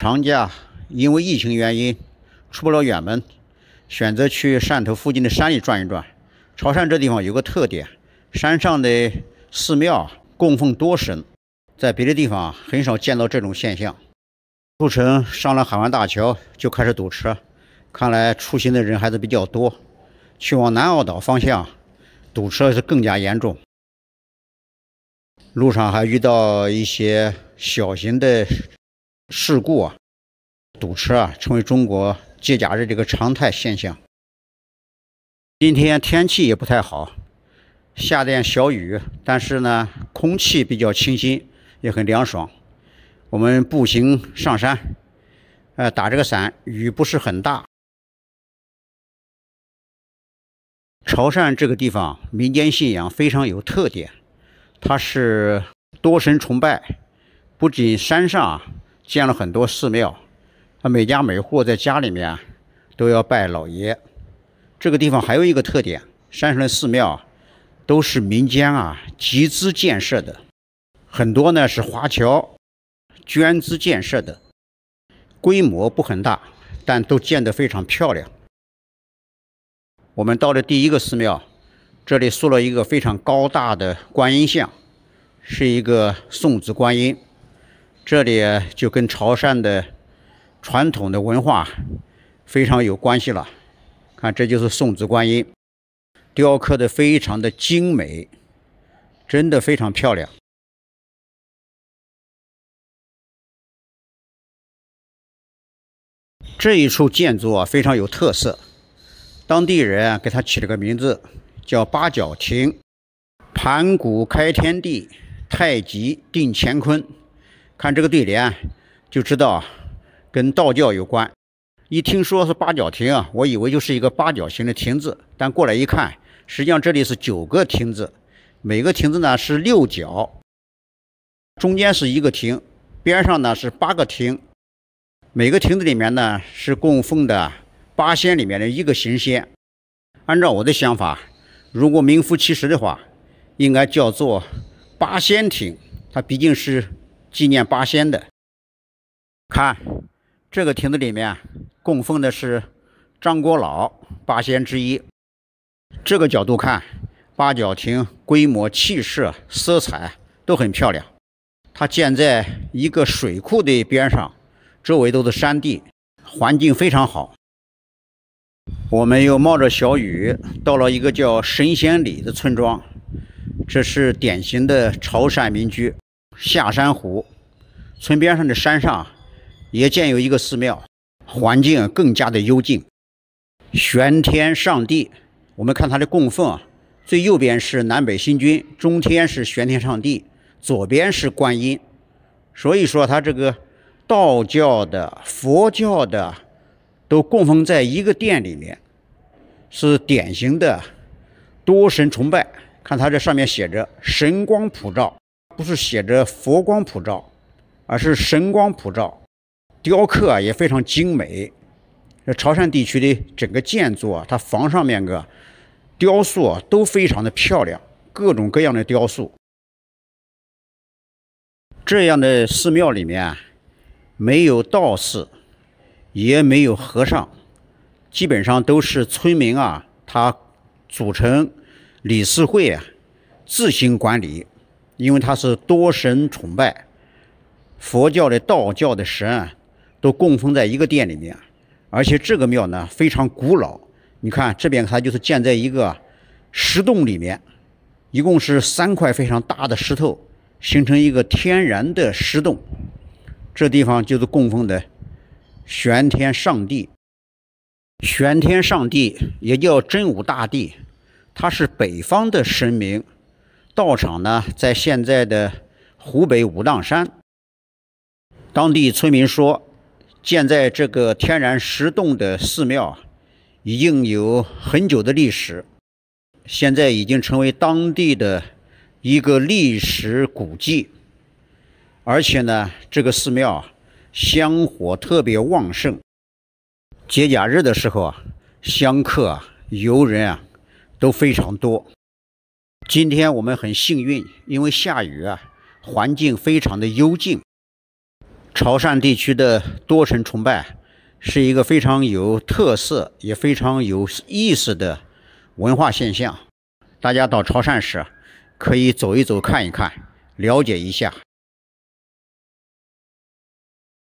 长假因为疫情原因出不了远门，选择去汕头附近的山里转一转。潮汕这地方有个特点，山上的寺庙供奉多神，在别的地方很少见到这种现象。路程上了海湾大桥就开始堵车，看来出行的人还是比较多。去往南澳岛方向堵车是更加严重，路上还遇到一些小型的。事故啊，堵车啊，成为中国节假日这个常态现象。今天天气也不太好，下点小雨，但是呢，空气比较清新，也很凉爽。我们步行上山，呃，打这个伞，雨不是很大。潮汕这个地方民间信仰非常有特点，它是多神崇拜，不仅山上啊。建了很多寺庙，啊，每家每户在家里面都要拜老爷。这个地方还有一个特点，山上的寺庙都是民间啊集资建设的，很多呢是华侨捐资建设的，规模不很大，但都建得非常漂亮。我们到了第一个寺庙，这里塑了一个非常高大的观音像，是一个送子观音。这里就跟潮汕的传统的文化非常有关系了。看，这就是送子观音，雕刻的非常的精美，真的非常漂亮。这一处建筑啊，非常有特色，当地人啊给它起了个名字，叫八角亭。盘古开天地，太极定乾坤。看这个对联，就知道跟道教有关。一听说是八角亭啊，我以为就是一个八角形的亭子。但过来一看，实际上这里是九个亭子，每个亭子呢是六角，中间是一个亭，边上呢是八个亭。每个亭子里面呢是供奉的八仙里面的一个神仙。按照我的想法，如果名副其实的话，应该叫做八仙亭。它毕竟是。纪念八仙的，看这个亭子里面供奉的是张果老，八仙之一。这个角度看，八角亭规模、气势、色彩都很漂亮。它建在一个水库的边上，周围都是山地，环境非常好。我们又冒着小雨，到了一个叫神仙里的村庄，这是典型的潮汕民居。下山湖村边上的山上也建有一个寺庙，环境更加的幽静。玄天上帝，我们看他的供奉，最右边是南北新君，中天是玄天上帝，左边是观音。所以说，他这个道教的、佛教的都供奉在一个殿里面，是典型的多神崇拜。看他这上面写着“神光普照”。不是写着佛光普照，而是神光普照。雕刻啊也非常精美。这潮汕地区的整个建筑啊，它房上面个雕塑啊都非常的漂亮，各种各样的雕塑。这样的寺庙里面没有道士，也没有和尚，基本上都是村民啊，他组成理事会啊，自行管理。因为它是多神崇拜，佛教的、道教的神都供奉在一个殿里面，而且这个庙呢非常古老。你看这边它就是建在一个石洞里面，一共是三块非常大的石头形成一个天然的石洞，这地方就是供奉的玄天上帝。玄天上帝也叫真武大帝，他是北方的神明。道场呢，在现在的湖北武当山。当地村民说，建在这个天然石洞的寺庙啊，已经有很久的历史，现在已经成为当地的一个历史古迹。而且呢，这个寺庙啊，香火特别旺盛。节假日的时候啊，香客啊、游人啊，都非常多。今天我们很幸运，因为下雨啊，环境非常的幽静。潮汕地区的多神崇拜是一个非常有特色也非常有意思的文化现象。大家到潮汕时，可以走一走看一看，了解一下。